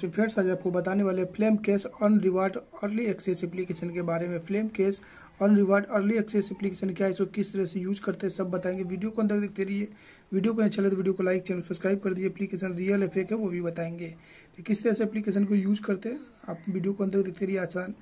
तो फ्रेंड्स आज आपको बताने वाले flame cash on reward early access application के बारे में flame cash on reward early access application क्या है इसको किस तरह से यूज करते हैं सब बताएंगे वीडियो को अंदर देखते रहिए वीडियो को अच्छा लगे तो वीडियो को लाइक चैनल सब्सक्राइब कर दीजिए एप्लीकेशन रियल है फेक है वो भी बताएंगे तो किस तरह से एप्लीकेशन को यूज करते हैं आप वीडियो को अंदर देखते रहिए आसान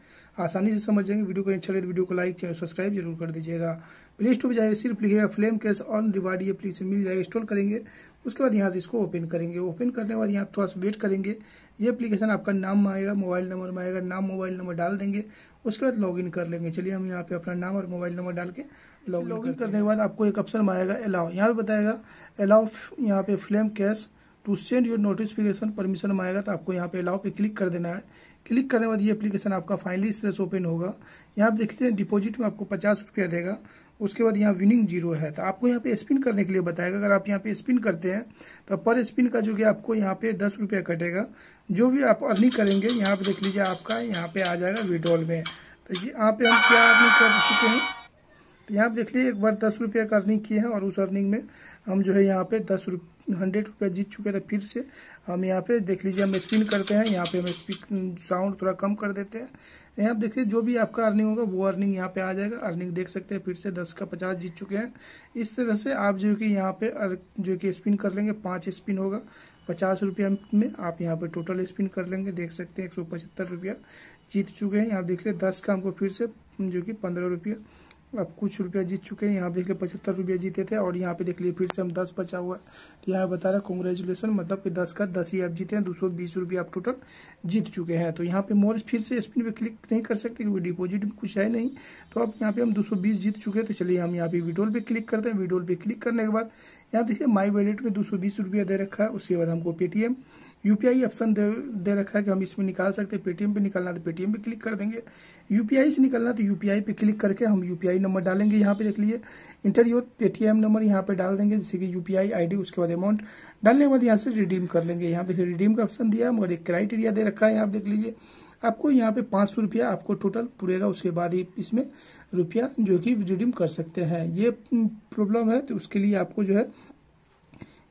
आसानी से समझ जाएंगे वीडियो को अच्छा लगे तो वीडियो को लाइक चैनल सब्सक्राइब जरूर कर दीजिएगा प्ले स्टोर पर जाइए सिर्फ लिखिएगा फ्लेम केस ऑन रिवार्ड ये एप्लीकेशन मिल जाएगा इंस्टॉल करेंगे उसके बाद यहाँ से इसको ओपन करेंगे ओपन करने के बाद यहाँ थोड़ा सा वेट करेंगे ये एप्लीकेशन आपका नाम आएगा मोबाइल नंबर में आएगा नाम मोबाइल नंबर डाल देंगे उसके बाद लॉगिन कर लेंगे चलिए हम यहाँ पे अपना नाम और मोबाइल नंबर डाल के लॉगिन इन करने के बाद आपको एक ऑप्शन आएगा अलाउ यहाँ पे बताएगा अलाउ यहाँ पे flame cash to send your notification permission में आएगा तो आपको यहाँ पे अलाउ पे क्लिक कर देना है क्लिक करने के बाद ये एप्लीकेशन आपका फाइनली इस तरह से ओपन होगा यहाँ आप देख लीजिए डिपॉजिट में आपको पचास रुपया देगा उसके बाद यहाँ विनिंग जीरो है तो आपको यहाँ पे स्पिन करने के लिए बताएगा अगर आप यहाँ पे स्पिन करते हैं तो पर स्पिन का जो कि आपको यहाँ पे दस रुपया कटेगा जो भी आप अर्निंग करेंगे यहाँ पे देख लीजिए आपका यहाँ पे आ जाएगा विड्रॉल में तो यहाँ पे हम क्या अर्निंग कर चुके हैं तो यहाँ पे देख लीजिए एक बार दस रुपये का अर्निंग किए हैं और उस अर्निंग में हम जो है यहाँ पे दस रुप हंड्रेड रुपया जीत चुके थे फिर से हम यहाँ पे देख लीजिए हम स्पिन करते हैं यहाँ पे हम स्पिन साउंड थोड़ा कम कर देते हैं यहाँ पे देख लीजिए जो भी आपका अर्निंग होगा वो अर्निंग यहाँ पे आ जाएगा अर्निंग देख सकते हैं फिर से दस का पचास जीत चुके हैं इस तरह से आप जो कि यहाँ पे जो कि स्पिन कर लेंगे पाँच स्पिन होगा पचास रुपया में आप यहाँ पे टोटल स्पिन कर लेंगे देख सकते हैं एक सौ पचहत्तर रुपया जीत चुके हैं यहाँ देख लीजिए दस का हमको फिर से जो कि पंद्रह रुपया अब कुछ रुपया जीत चुके हैं यहाँ देख लिए पचहत्तर रुपया जीते थे और यहाँ पे देख लिए फिर से हम दस बचा हुआ है तो यहाँ बता रहा है कॉन्ग्रेचुलेसन मतलब कि दस का दस ही आप जीते हैं दो सौ बीस रुपया आप टोटल जीत चुके हैं तो यहाँ पे मोर फिर से स्पिन पे क्लिक नहीं कर सकते क्योंकि डिपोजिट में कुछ है नहीं तो अब यहाँ पे हम दो सौ बीस जीत चुके हैं तो चलिए हम यहाँ पे विडोल पे क्लिक करते हैं विडोल पे क्लिक करने के बाद यहाँ देखिए माई वैलेट में दो सौ बीस रुपया दे रखा है उसके बाद हमको पेटीएम यूपीआई ऑप्शन दे, दे रखा है कि हम इसमें निकाल सकते हैं पेटीएम पे निकालना तो पेटीएम पे क्लिक कर देंगे यूपीआई से निकालना तो यूपीआई पे क्लिक करके हम यूपीआई नंबर डालेंगे यहाँ पे देख लीजिए इंटर योर पेटीएम नंबर यहाँ पे डाल देंगे जैसे कि यूपीआई आईडी उसके बाद अमाउंट डालने के बाद यहाँ से रिडीम कर लेंगे यहाँ पे रिडीम का ऑप्शन दिया मगर एक क्राइटेरिया दे रखा है यहाँ देख लीजिए आपको यहाँ पे पाँच सौ रुपया आपको टोटल पूरेगा उसके बाद ही इसमें रुपया जो कि रिडीम कर सकते हैं ये प्रॉब्लम है तो उसके लिए आपको जो है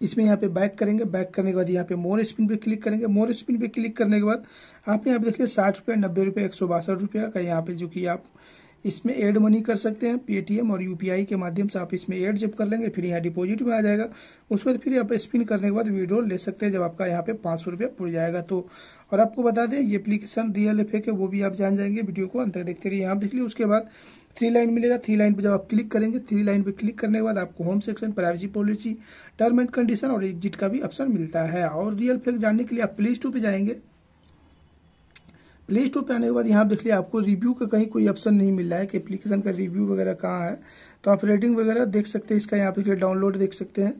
इसमें यहाँ पे बैक करेंगे बैक करने के बाद यहाँ पे मोर स्पिन पे क्लिक करेंगे मोर स्पिन पे क्लिक करने के बाद आपने यहाँ पे देखिए साठ रुपया नब्बे रुपया एक सौ बासठ रुपया का यहाँ पे जो कि आप इसमें एड मनी कर सकते हैं पेटीएम और यूपीआई के माध्यम से आप इसमें एड जब कर लेंगे फिर यहाँ डिपॉजिट में आ जाएगा उसके बाद फिर आप स्पिन करने के बाद विड्रॉ ले सकते हैं जब आपका यहाँ पे पाँच सौ रुपया पुड़ जाएगा तो और आपको बता दें ये एप्लीकेशन रियल एफ है वो भी आप जान जाएंगे वीडियो को अंत तक देखते रहिए यहाँ देख लीजिए उसके बाद थ्री लाइन मिलेगा थ्री लाइन पर जब आप क्लिक करेंगे थ्री लाइन पर क्लिक करने के बाद आपको home section privacy policy term and condition और एग्जिट का भी ऑप्शन मिलता है और रियल फेक जानने के लिए आप प्ले स्टोर पर जाएंगे प्ले स्टोर पर आने के बाद यहाँ देख लिया आपको रिव्यू का कहीं कोई ऑप्शन नहीं मिल रहा है कि एप्लीकेशन का रिव्यू वगैरह कहाँ है तो आप रेटिंग वगैरह देख सकते हैं इसका यहाँ पे डाउनलोड देख सकते हैं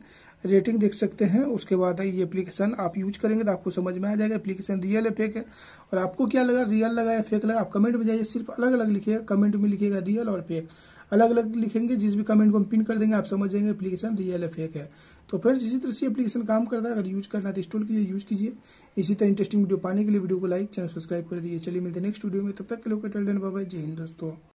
रेटिंग देख सकते हैं उसके बाद ये एप्लीकेशन आप यूज करेंगे तो आपको समझ में आ जाएगा एप्लीकेशन रियल है फेक है और आपको क्या लगा रियल लगा या फेक लगा आप कमेंट में जाइए सिर्फ अलग अलग लिखिएगा कमेंट में लिखिएगा रियल और फेक अलग अलग लिखेंगे जिस भी कमेंट को हम पिन कर देंगे आप समझ जाएंगे एप्लीकेशन रियल है फेक है तो फिर इसी तरह से एप्लीकेशन काम करता है अगर यूज करना तो इंस्टॉल कीजिए यूज कीजिए इसी तरह इंटरेस्टिंग वीडियो पाने के लिए वीडियो को लाइक चैनल सब्सक्राइब कर दीजिए चलिए मिलते नेक्स्ट वीडियो में तब तक के लोग जय हिंद दोस्तों